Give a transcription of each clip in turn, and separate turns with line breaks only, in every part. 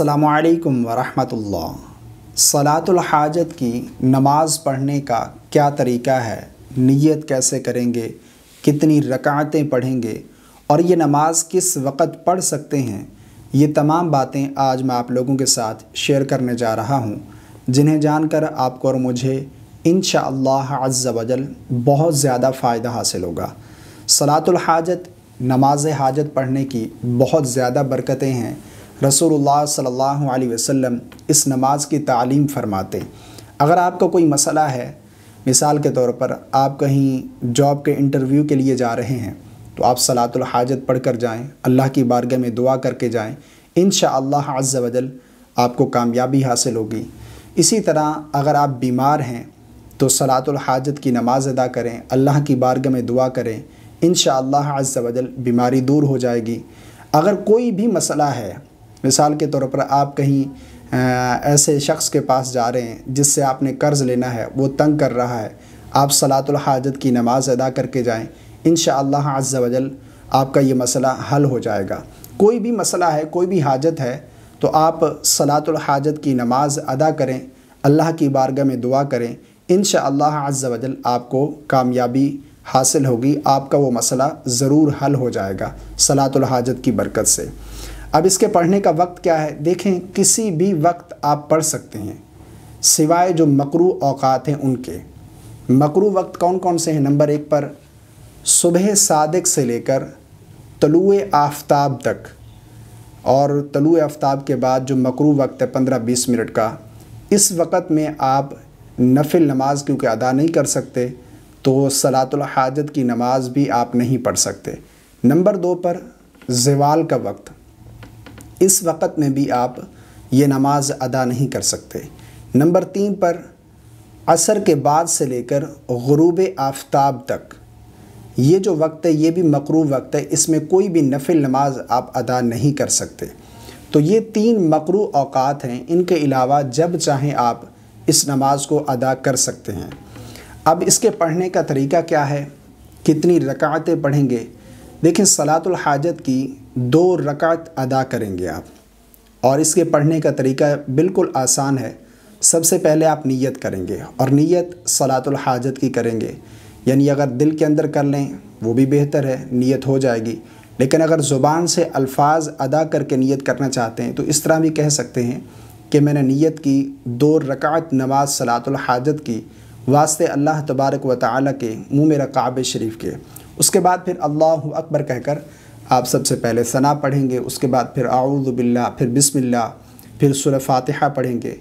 अल्लाम वरहमतुल्ला सलातुल हाजत की नमाज़ पढ़ने का क्या तरीका है नियत कैसे करेंगे कितनी रकातें पढ़ेंगे और ये नमाज़ किस वक़्त पढ़ सकते हैं ये तमाम बातें आज मैं आप लोगों के साथ शेयर करने जा रहा हूँ जिन्हें जानकर आपको और मुझे इन शजल बहुत ज़्यादा फ़ायदा हासिल होगा सलातुल हाजत नमाज हाजत पढ़ने की बहुत ज़्यादा बरकतें हैं रसोल्ला सल्ला वसम इस नमाज़ की तालीम फरमाते अगर आपका कोई मसला है मिसाल के तौर पर आप कहीं जॉब के इंटरव्यू के लिए जा रहे हैं तो आप सलातुल हाजत पढ़ कर जाएँ अल्लाह की बारगह में दुआ करके जाएँ इन शजल आपको कामयाबी हासिल होगी इसी तरह अगर आप बीमार हैं तो सलातुल हाजत की नमाज़ अदा करें अल्लाह की बारगह में दुआ करें इन शज़ल बीमारी दूर हो जाएगी अगर कोई भी मसला है मिसाल के तौर पर आप कहीं ऐसे शख्स के पास जा रहे हैं जिससे आपने कर्ज़ लेना है वो तंग कर रहा है आप सलातुल हाजत की नमाज़ अदा करके जाएं इन अज वजल आपका ये मसला हल हो जाएगा कोई भी मसला है कोई भी हाजत है तो आप सलातुल हाजत की नमाज़ अदा करें अल्लाह की बारगाह में दुआ करें इन अज वजल आपको कामयाबी हासिल होगी आपका वो मसला ज़रूर हल हो जाएगा सलातुल हाजत की बरकत से अब इसके पढ़ने का वक्त क्या है देखें किसी भी वक्त आप पढ़ सकते हैं सिवाय जो मकरू अवकात हैं उनके मकरू वक्त कौन कौन से हैं नंबर एक पर सुबह सादक से लेकर तलु आफ्ताब तक और तलु आफ्ताब के बाद जो मकरू वक्त है पंद्रह बीस मिनट का इस वक़्त में आप नफिल नमाज क्योंकि अदा नहीं कर सकते तो सलातुल हाजत की नमाज भी आप नहीं पढ़ सकते नंबर दो पर जवाल का वक्त इस वक्त में भी आप ये नमाज अदा नहीं कर सकते नंबर तीन पर असर के बाद से लेकर गरूब आफ्ताब तक ये जो वक्त है ये भी मकरू वक्त है इसमें कोई भी नफिल नमाज आप अदा नहीं कर सकते तो ये तीन मकरू अवकात हैं इनके अलावा जब चाहें आप इस नमाज को अदा कर सकते हैं अब इसके पढ़ने का तरीका क्या है कितनी रकातें पढ़ेंगे देखें सलातुल हाजत की दो रकात अदा करेंगे आप और इसके पढ़ने का तरीका बिल्कुल आसान है सबसे पहले आप नियत करेंगे और नियत सलातुल हाजत की करेंगे यानी अगर दिल के अंदर कर लें वो भी बेहतर है नियत हो जाएगी लेकिन अगर ज़ुबान से अल्फाज अदा करके नियत करना चाहते हैं तो इस तरह भी कह सकते हैं कि मैंने नियत की दो रकात नमाज सलातुल हाजत की वास्ते अल्लाह तबारक व ताली के मुँह मेरा काब शरीफ के उसके बाद फिर अल्लाह अकबर कहकर आप सबसे पहले सना पढ़ेंगे उसके बाद फिर आऊदबिल्ला फिर बिसमिल्ला फिर सुर फातहा पढ़ेंगे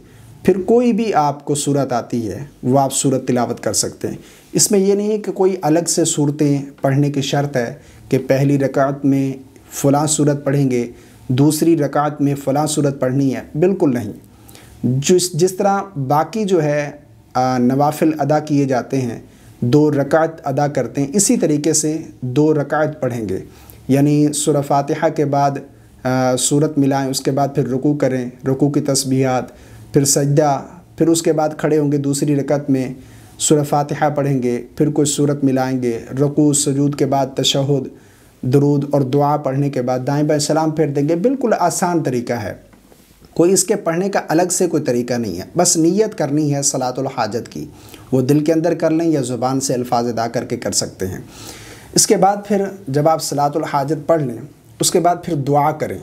फिर कोई भी आपको सूरत आती है वो आप सूरत तिलावत कर सकते हैं इसमें यह नहीं है कि कोई अलग से सूरतें पढ़ने की शर्त है कि पहली रकात में फ़लाँ सूरत पढ़ेंगे दूसरी रकात में फ़लाँ सूरत पढ़नी है बिल्कुल नहीं जिस जिस तरह बाकी जो है नवाफिल अदा किए जाते हैं दो रकात अदा करते हैं इसी तरीके से दो रकात पढ़ेंगे यानी सुर फातिहा के बाद सूरत मिलाएं उसके बाद फिर रुकू करें रुकू की तस्बीहात फिर सजदा फिर उसके बाद खड़े होंगे दूसरी रकत में सुर फातिहा पढ़ेंगे फिर कुछ सूरत मिलाएंगे रुकू सजूद के बाद तशहद दरूद और दुआ पढ़ने के बाद दाएं बाएं सलाम फेर देंगे बिल्कुल आसान तरीका है कोई इसके पढ़ने का अलग से कोई तरीका नहीं है बस नीयत करनी है सलातुल हाजत की वो दिल के अंदर कर लें या ज़ुबान से अल्फाज अदा करके कर सकते हैं इसके बाद फिर जब आप सलातुल हाजत पढ़ लें उसके बाद फिर दुआ करें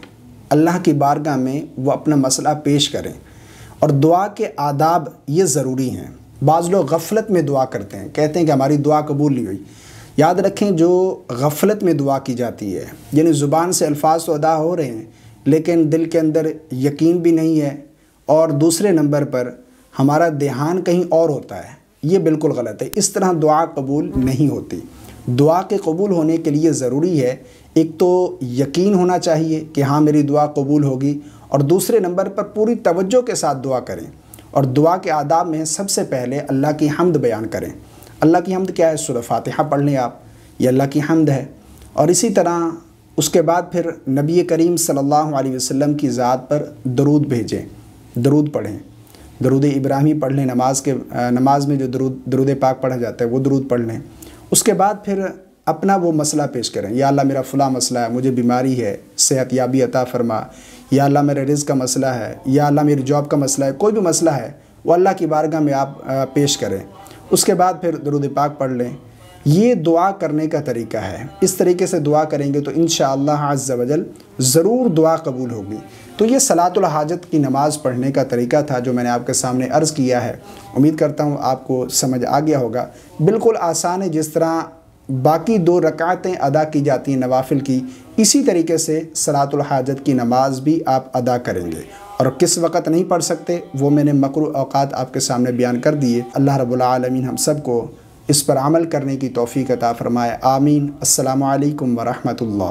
अल्लाह की बारगाह में वो अपना मसला पेश करें और दुआ के आदाब ये ज़रूरी हैं बाज़ लोग गफलत में दुआ करते हैं कहते हैं कि हमारी दुआ कबूल नहीं हुई याद रखें जो गफलत में दुआ की जाती है यानी ज़ुबान से अल्फाज तो अदा हो रहे हैं लेकिन दिल के अंदर यकीन भी नहीं है और दूसरे नंबर पर हमारा ध्यान कहीं और होता है ये बिल्कुल गलत है इस तरह दुआ कबूल नहीं होती दुआ के कबूल होने के लिए ज़रूरी है एक तो यकीन होना चाहिए कि हाँ मेरी दुआ कबूल होगी और दूसरे नंबर पर पूरी तवज्जो के साथ दुआ करें और दुआ के आदाब में सबसे पहले अल्लाह की हमद बयान करें अल्लाह की हमद क्या है सुरफ़ातहा पढ़ लें आप ये अल्लाह की हमद है और इसी तरह उसके बाद फिर नबी करीम सल्लल्लाहु अलैहि वसल्लम की ज़ात पर दरूद भेजें दरूद पढ़ें दरूद इब्राहिमी पढ़ लें नमाज़ के नमाज में जो दरूद दरूद पाक पढ़ा जाता है वो दरूद पढ़ लें उसके बाद फिर अपना वो मसला पेश करें या अल्लाह मेरा फ़लाँ मसला है मुझे बीमारी है सेहत याबी अता फरमा या अल्लाह मेरे रिज़ का मसला है या अल्लाह मेरी जॉब का मसला है कोई भी मसला है वो अल्लाह की बारगाह में आप पेश करें उसके बाद फिर दरूद पाक पढ़ लें ये दुआ करने का तरीका है इस तरीके से दुआ करेंगे तो इन शजल ज़रूर दुआ कबूल होगी तो ये सलातुल हाजत की नमाज़ पढ़ने का तरीका था जो मैंने आपके सामने अर्ज़ किया है उम्मीद करता हूँ आपको समझ आ गया होगा बिल्कुल आसान है जिस तरह बाकी दो रकातें अदा की जाती हैं नवाफिल की इसी तरीके से सलातुल हाजत की नमाज भी आप अदा करेंगे और किस वक्त नहीं पढ़ सकते वो मैंने मकर अवकात आपके सामने बयान कर दिए अल्लाह रबालमीन हम सब को इस पर अमल करने की तोफ़ी का ताफ़रमाए आमीन अल्लाम वरहमल